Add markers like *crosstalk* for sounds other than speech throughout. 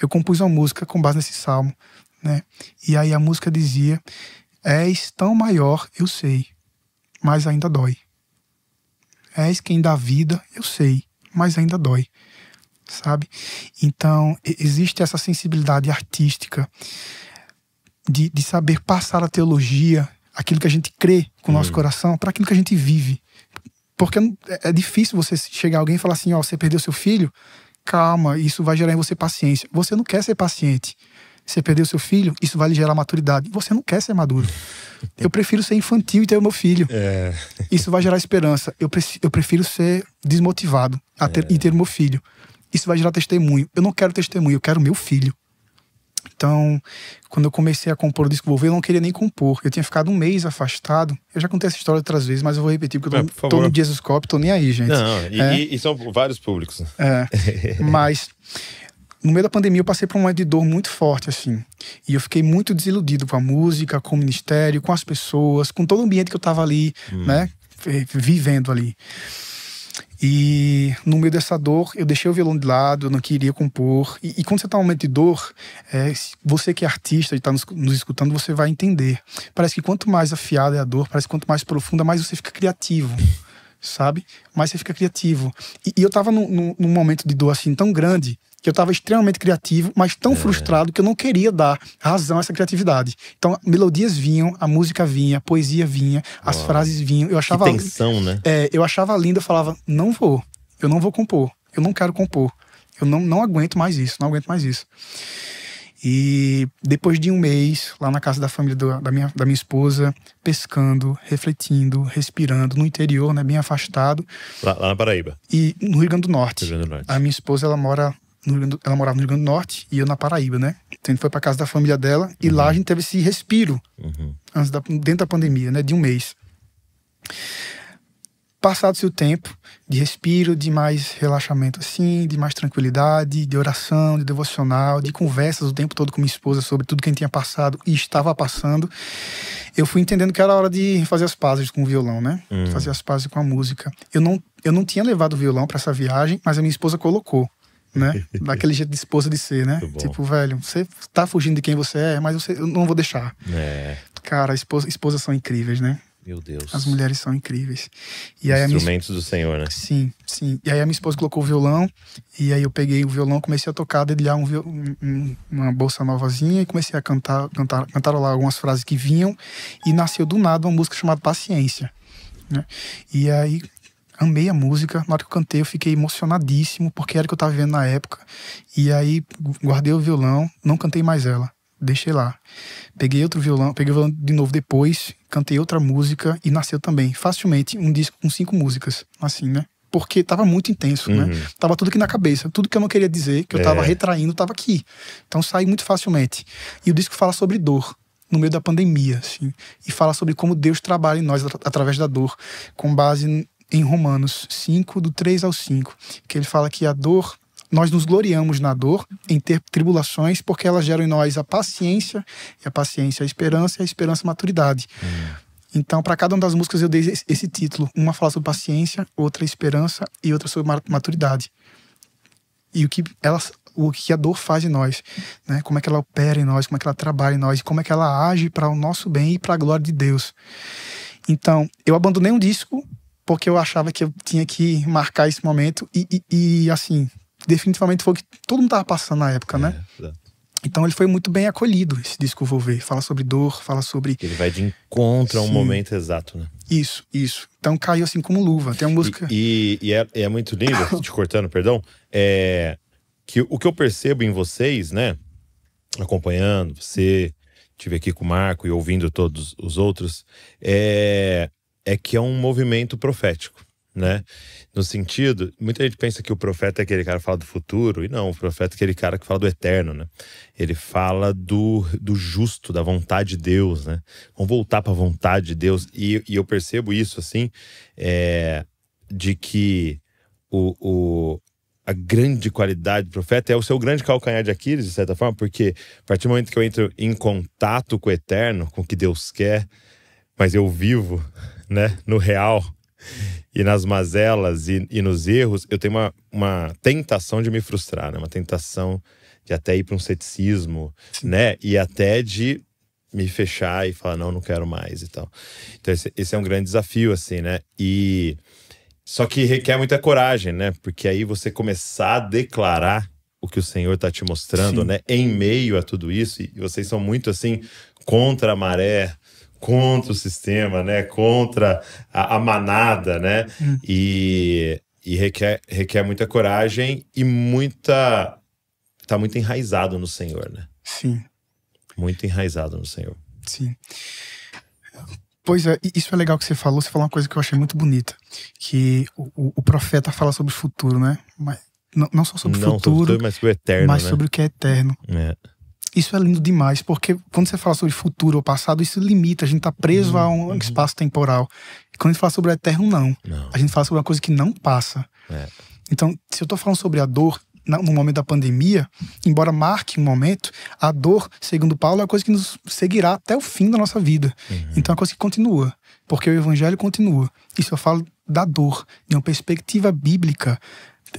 eu compus uma música com base nesse salmo, né? E aí a música dizia: És tão maior, eu sei, mas ainda dói. És quem dá vida, eu sei, mas ainda dói. Sabe? Então, existe essa sensibilidade artística de, de saber passar a teologia, aquilo que a gente crê com o nosso hum. coração, para aquilo que a gente vive. Porque é, é difícil você chegar a alguém e falar assim: Ó, oh, você perdeu seu filho, calma, isso vai gerar em você paciência. Você não quer ser paciente. Você perdeu seu filho, isso vai lhe gerar maturidade. Você não quer ser maduro. Eu prefiro ser infantil e ter o meu filho. É. Isso vai gerar esperança. Eu, prefiro, eu prefiro ser desmotivado ter, é. e ter o meu filho. Isso vai gerar testemunho. Eu não quero testemunho, eu quero meu filho. Então, quando eu comecei a compor o disco Volver, eu não queria nem compor. Eu tinha ficado um mês afastado. Eu já contei essa história outras vezes, mas eu vou repetir, porque eu tô, é, por tô no Jesus tô nem aí, gente. Não, e, é. e, e são vários públicos. É, *laughs* mas no meio da pandemia eu passei por um momento de dor muito forte, assim. E eu fiquei muito desiludido com a música, com o ministério, com as pessoas, com todo o ambiente que eu estava ali, hum. né? Vivendo ali. E no meio dessa dor, eu deixei o violão de lado, eu não queria compor. E, e quando você está num momento de dor, é, você que é artista e está nos, nos, escutando, você vai entender. Parece que quanto mais afiada é a dor, parece que quanto mais profunda, mais você fica criativo, sabe? Mais você fica criativo. E, e eu estava num, num, num momento de dor assim tão grande que eu estava extremamente criativo, mas tão é. frustrado que eu não queria dar razão a essa criatividade. Então, melodias vinham, a música vinha, a poesia vinha, as frases vinham. Eu achava que tensão, né? É, eu achava lindo eu falava, não vou, eu não vou compor, eu não quero compor. Eu não, não aguento mais isso, não aguento mais isso. E depois de um mês, lá na casa da família do, da, minha, da minha esposa, pescando, refletindo, respirando, no interior, né, bem afastado. Lá, lá na Paraíba? E no Rio Grande do Norte. Grande do Norte. A minha esposa, ela mora ela morava no Rio Grande do Norte e eu na Paraíba, né? Então a gente foi pra casa da família dela e uhum. lá a gente teve esse respiro uhum. antes da, dentro da pandemia, né? De um mês. Passado-se o tempo de respiro, de mais relaxamento assim, de mais tranquilidade, de oração, de devocional, de conversas o tempo todo com minha esposa sobre tudo que a gente tinha passado e estava passando, eu fui entendendo que era hora de fazer as pazes com o violão, né? Uhum. Fazer as pazes com a música. Eu não, eu não tinha levado o violão para essa viagem, mas a minha esposa colocou né? *laughs* Daquele jeito de esposa de ser, né? Tipo, velho, você tá fugindo de quem você é, mas você, eu não vou deixar. É. Cara, esposas são incríveis, né? Meu Deus. As mulheres são incríveis. E aí Instrumentos minha... do Senhor, né? Sim, sim. E aí a minha esposa colocou o violão, e aí eu peguei o violão, comecei a tocar, dedilhar um um, uma bolsa novazinha e comecei a cantar, cantar, cantar lá algumas frases que vinham, e nasceu do nada uma música chamada Paciência. Né? E aí amei a música. Na hora que eu cantei, eu fiquei emocionadíssimo, porque era o que eu estava vivendo na época. E aí guardei o violão, não cantei mais ela. Deixei lá. Peguei outro violão, peguei o violão de novo depois, cantei outra música e nasceu também, facilmente, um disco com cinco músicas. Assim, né? Porque estava muito intenso, né? uhum. né? Tava tudo aqui na cabeça. Tudo que eu não queria dizer, que eu estava é. retraindo, estava aqui. Então sai muito facilmente. E o disco fala sobre dor no meio da pandemia, assim, e fala sobre como Deus trabalha em nós at através da dor, com base em Romanos 5, do 3 ao 5, que ele fala que a dor nós nos gloriamos na dor, em ter tribulações, porque elas geram em nós a paciência, e a paciência é a esperança, e a esperança é a maturidade. Hum. Então, para cada uma das músicas eu dei esse título. Uma fala sobre paciência, outra esperança e outra sobre maturidade. E o que elas o que a dor faz em nós, né? Como é que ela opera em nós, como é que ela trabalha em nós, como é que ela age para o nosso bem e para a glória de Deus. Então, eu abandonei um disco porque eu achava que eu tinha que marcar esse momento e, e, e assim, definitivamente foi o que todo mundo tava passando na época, né? É, então ele foi muito bem acolhido, esse disco ver. Fala sobre dor, fala sobre. Ele vai de encontro a um momento exato, né? Isso, isso. Então caiu assim como luva. Tem uma música. E, e, e é, é, muito lindo, *coughs* te cortando, perdão. É que o que eu percebo em vocês, né? Acompanhando você, tive aqui com o Marco e ouvindo todos os outros, é é que é um movimento profético, né? No sentido, muita gente pensa que o profeta é aquele cara que fala do futuro, e não, o profeta é aquele cara que fala do eterno, né? Ele fala do, do justo, da vontade de Deus, né? Vamos voltar para a vontade de Deus. E, e, eu percebo isso, assim, é, de que o, o, a grande qualidade do profeta é o seu grande calcanhar de Aquiles, de certa forma, porque a partir do momento que eu entro em contato com o eterno, com o que Deus quer, mas eu vivo né, no real e nas mazelas e, e nos erros, eu tenho uma, uma tentação de me frustrar, né? uma tentação de até ir para um ceticismo, Sim. né? E até de me fechar e falar, não, não quero mais e tal. Então, esse, esse, é um grande desafio, assim, né? E. Só que requer muita coragem, né? Porque aí você começar a declarar o que o Senhor está te mostrando, Sim. né? Em meio a tudo isso, e vocês são muito, assim, contra a maré, contra o sistema, né? Contra a, a manada, né? Hum. E, e requer, requer muita coragem e muita. Tá muito enraizado no Senhor, né? Sim. Muito enraizado no Senhor. Sim. Pois é, isso é legal que você falou. Você falou uma coisa que eu achei muito bonita: que o, o profeta fala sobre o futuro, né? Mas, não, não só sobre o futuro, mas sobre o eterno. Mas né? sobre o que é eterno. É isso é lindo demais, porque quando você fala sobre futuro ou passado, isso limita, a gente está preso uhum. a um uhum. espaço temporal. E quando a gente fala sobre o eterno, não. não. A gente fala sobre uma coisa que não passa. É. Então, se eu estou falando sobre a dor no momento da pandemia, embora marque um momento, a dor, segundo Paulo, é a coisa que nos seguirá até o fim da nossa vida. Uhum. Então, é uma coisa que continua, porque o evangelho continua. Isso eu falo da dor, de uma perspectiva bíblica,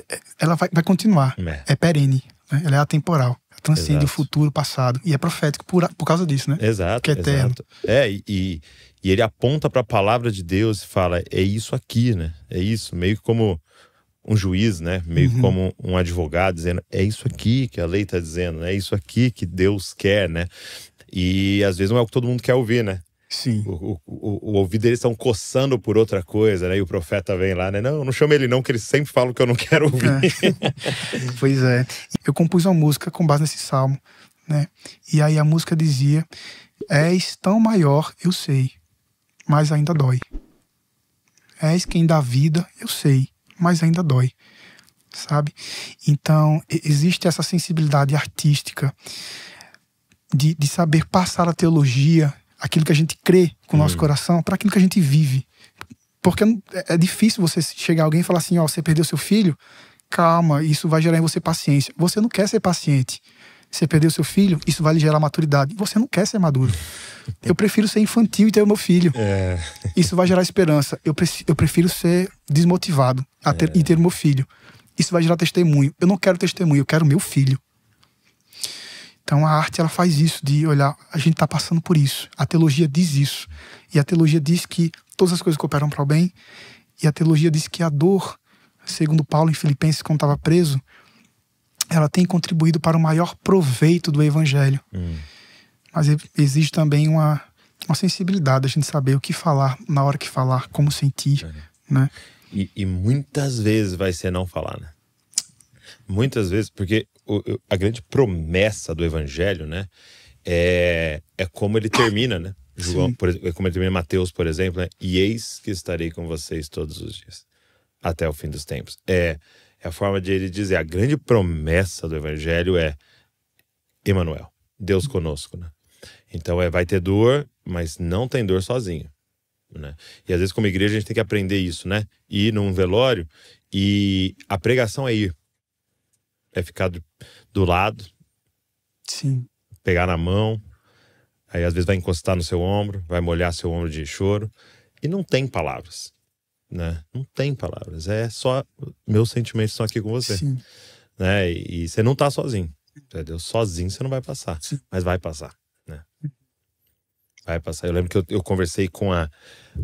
é, ela vai, vai continuar. É, é perene, né? ela é atemporal transcende exato. o futuro, o passado. E é profético por, por causa disso, né? Exato. Que é eterno. Exato. É, e, e ele aponta para a palavra de Deus e fala: é isso aqui, né? É isso. Meio como um juiz, né? Meio uhum. como um advogado, dizendo: é isso aqui que a lei está dizendo, né? é isso aqui que Deus quer, né? E às vezes não é o que todo mundo quer ouvir, né? Sim. O, o, o, ouvido deles estão coçando por outra coisa, né? E o profeta vem lá, né? Não, não chama ele não, que eles sempre falam que eu não *laughs* quero ouvir. É. *laughs* pois é. Eu compus uma música com base nesse salmo, né? E aí a música dizia: És tão maior, eu sei, mas ainda dói. És quem dá vida, eu sei, mas ainda dói. Sabe? Então, existe essa sensibilidade artística de, de saber passar a teologia aquilo que a gente crê com o nosso uhum. coração para aquilo que a gente vive. Porque é, é difícil você chegar a alguém e falar assim: ó, você perdeu seu filho, calma, isso vai gerar em você paciência. Você não quer ser paciente. Você perdeu seu filho, isso vai lhe gerar maturidade. Você não quer ser maduro. *laughs* Eu prefiro ser infantil e ter o meu filho. É. Isso vai gerar esperança. Eu, pre eu prefiro ser desmotivado ter, é. e ter o meu filho. Isso vai gerar testemunho. Eu não quero testemunho, eu quero meu filho. Então a arte ela faz isso de olhar, a gente está passando por isso. A teologia diz isso. E a teologia diz que todas as coisas cooperam para o bem. E a teologia diz que a dor, segundo Paulo em Filipenses quando estava preso, ela tem contribuído para o maior proveito do evangelho. Hum. Mas exige também uma, uma sensibilidade, a gente saber o que falar, na hora que falar, como sentir, é. né? E, e, muitas vezes vai ser não falar, né? Muitas vezes, porque a grande promessa do evangelho, né? É, é como ele termina, né? João, por, é como ele termina Mateus, por exemplo, né? E eis que estarei com vocês todos os dias, até o fim dos tempos. É, é a forma de ele dizer, a grande promessa do evangelho é Emmanuel, Deus conosco, né? Então é, vai ter dor, mas não tem dor sozinho. Né? E às vezes, como igreja, a gente tem que aprender isso, né? Ir num velório e a pregação é ir é ficar do lado. Sim. Pegar na mão. Aí às vezes vai encostar no seu ombro, vai molhar seu ombro de choro. E não tem palavras. Né? Não tem palavras. É só meus sentimentos estão aqui com você. Sim. Né? E, e você não está sozinho. Entendeu? Sozinho você não vai passar. Sim. Mas vai passar. Né? Uhum. Vai passar. Eu lembro que eu, eu conversei com a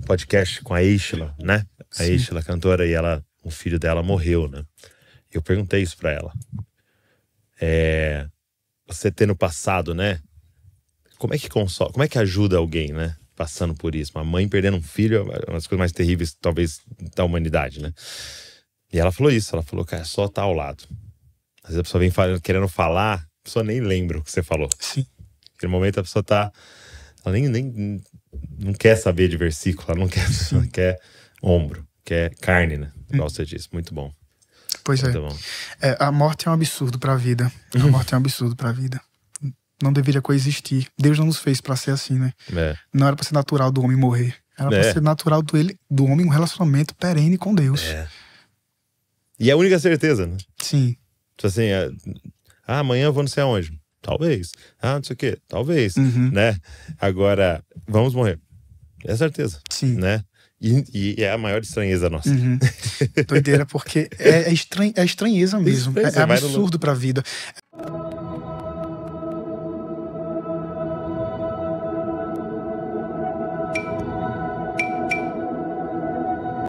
podcast com a Ishla, né? A Sim. Ishla, cantora, e ela, o filho dela morreu, né? Eu perguntei isso para ela. É, você tendo passado, né? Como é que consola, como é que ajuda alguém, né? Passando por isso. Uma mãe perdendo um filho é, é uma das coisas mais terríveis, talvez, da humanidade, né? E ela falou isso. Ela falou, cara, é só tá ao lado. Às vezes a pessoa vem falando, querendo falar, a pessoa nem lembra o que você falou. Sim. Naquele momento a pessoa tá. Ela nem, nem não quer saber de versículo, ela não quer, *laughs* ela quer ombro, quer carne, né? Igual disso você disse. Muito bom. Pois é. Tá é. A morte é um absurdo para a vida. A *laughs* morte é um absurdo para a vida. Não deveria coexistir. Deus não nos fez para ser assim, né? É. Não era para ser natural do homem morrer. Era é. para ser natural do, ele, do homem um relacionamento perene com Deus. É. E é a única certeza, né? Sim. Tipo assim, é, ah, amanhã eu vou não sei aonde. Talvez. Ah, não sei o quê. Talvez. Uhum. Né? Agora, vamos morrer. É certeza. Sim. Né? E, e, é a maior estranheza nossa. Uhum. *laughs* Doideira, porque é, é, estran, é estranheza mesmo. é, é absurdo para a vida.